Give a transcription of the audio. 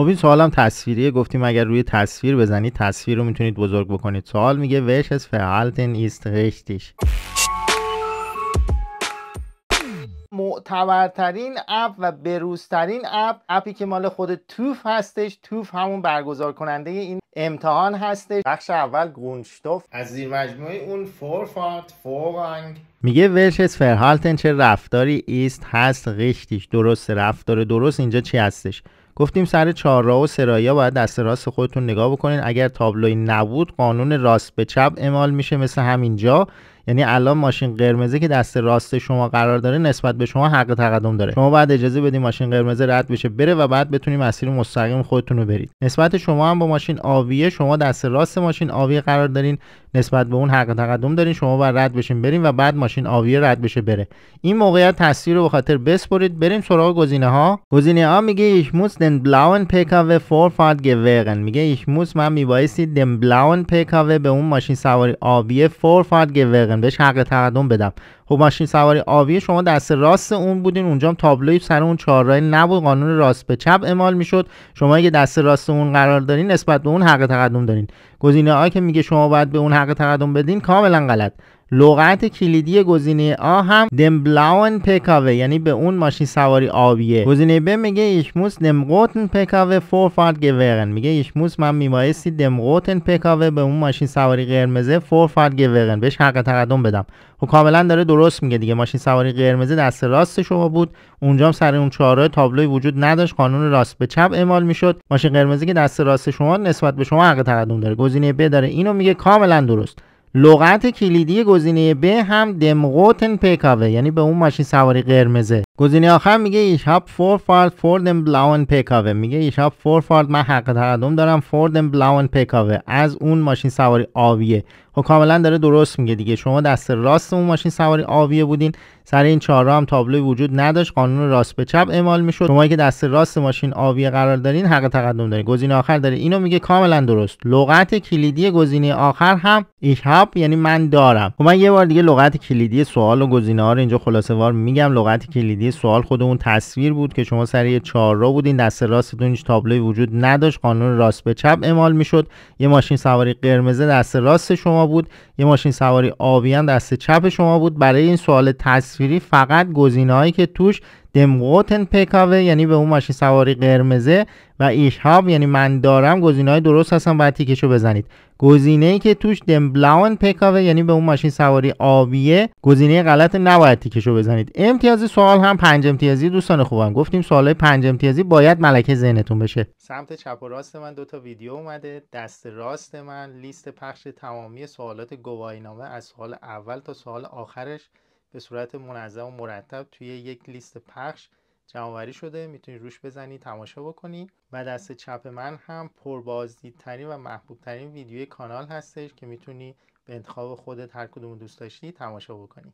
خب این سوالم تصویریه گفتیم اگر روی تصویر بزنید تصویر رو میتونید بزرگ بکنید سوال میگه از فعالتن ایست رشتیش معتبرترین اپ و بروزترین اپ اپی که مال خود توف هستش توف همون برگزار کننده این امتحان هستش بخش اول گونشتوف از زیر مجموعه اون فورفات فورانگ میگه ورشس فرهالتن چه رفتاری ایست هست غشتیش درست رفتار درست اینجا چی هستش گفتیم سر چهارراه و سرایا باید دست راست خودتون نگاه بکنین اگر تابلوی نبود قانون راست به چپ اعمال میشه مثل همینجا یعنی الان ماشین قرمزی که دست راست شما قرار داره نسبت به شما حق تقدم داره شما باید اجازه بدید ماشین قرمز رد بشه بره و بعد بتونید مسیر مستقیم خودتون رو برید نسبت شما هم با ماشین آویه شما دست راست ماشین آویه قرار دارین نسبت به اون حق تقدم دارین شما باید رد بشین برین و بعد ماشین آویه رد بشه بره این موقعیت تاثیر رو به خاطر بسپرید بریم سراغ گزینه ها گزینه ها میگه ich muss den blauen PKW Vorfahrt gewähren میگه ایش موس من میبایستی den blauen PKW به اون ماشین سواری آویه Vorfahrt gewähren کردن بهش حق تقدم بدم خب ماشین سواری آبی شما دست راست اون بودین اونجا هم تابلوی سر اون چهارراهی نبود قانون راست به چپ اعمال میشد شما اگه دست راست اون قرار دارین نسبت به اون حق تقدم دارین گزینه که میگه شما باید به اون حق تقدم بدین کاملا غلط لغت کلیدی گزینه آ هم دم بلاون پکاوه یعنی به اون ماشین سواری آبیه گزینه ب میگه ایش موس دم گوتن پکاوه فور فارت میگه ایش موس من میبایستی دم گوتن پکاوه به اون ماشین سواری قرمزه فور فارت گورن بهش حق تقدم بدم و خب کاملا داره درست میگه دیگه ماشین سواری قرمزه دست راست شما بود اونجا هم سر اون چهارراه تابلوی وجود نداشت قانون راست به چپ اعمال میشد ماشین قرمزه که دست راست شما نسبت به شما حق تقدم داره گزینه ب داره اینو میگه کاملا درست لغت کلیدی گزینه ب هم دمغوتن پیکاوه یعنی به اون ماشین سواری قرمزه گزینه آخر میگه ایشاب فور فارد ام بلاون پکاوه میگه ایشاب فور فارد من حق تقدم دارم ام بلاون پکاوه از اون ماشین سواری آویه خب کاملا داره درست میگه دیگه شما دست راست اون ماشین سواری آویه بودین سر این چهارراه هم تابلوی وجود نداشت قانون راست به چپ اعمال میشد شما که دست راست ماشین آویه قرار دارین حق تقدم دارین گزینه آخر داره اینو میگه کاملا درست لغت کلیدی گزینه آخر هم ایشاب یعنی من دارم خب من یه بار دیگه لغت کلیدی سوال و گزینه ها رو اینجا خلاصه وار میگم لغت کلیدی کلیدی سوال خودمون تصویر بود که شما سر یه چهار را بودین دست راستتون هیچ تابلوی وجود نداشت قانون راست به چپ اعمال میشد یه ماشین سواری قرمزه دست راست شما بود یه ماشین سواری آبی هم دست چپ شما بود برای این سوال تصویری فقط گزینه‌هایی که توش ووتن پکاوه یعنی به اون ماشین سواری قرمزه و ایشهاب یعنی من دارم گزینه های درست هستن باید تیکشو بزنید گزینه ای که توش دمبلاون پکاوه یعنی به اون ماشین سواری آبیه گزینه غلط نباید تیکشو بزنید امتیاز سوال هم پنج امتیازی دوستان خوبم گفتیم سوال پنج امتیازی باید ملکه ذهنتون بشه سمت چپ و راست من دو تا ویدیو اومده دست راست من لیست پخش تمامی سوالات گواهینامه از سوال اول تا سوال آخرش به صورت منظم و مرتب توی یک لیست پخش جمعآوری شده میتونی روش بزنی تماشا بکنی و دست چپ من هم پربازدیدترین و محبوبترین ویدیوی کانال هستش که میتونی به انتخاب خودت هر کدوم دوست داشتی تماشا بکنی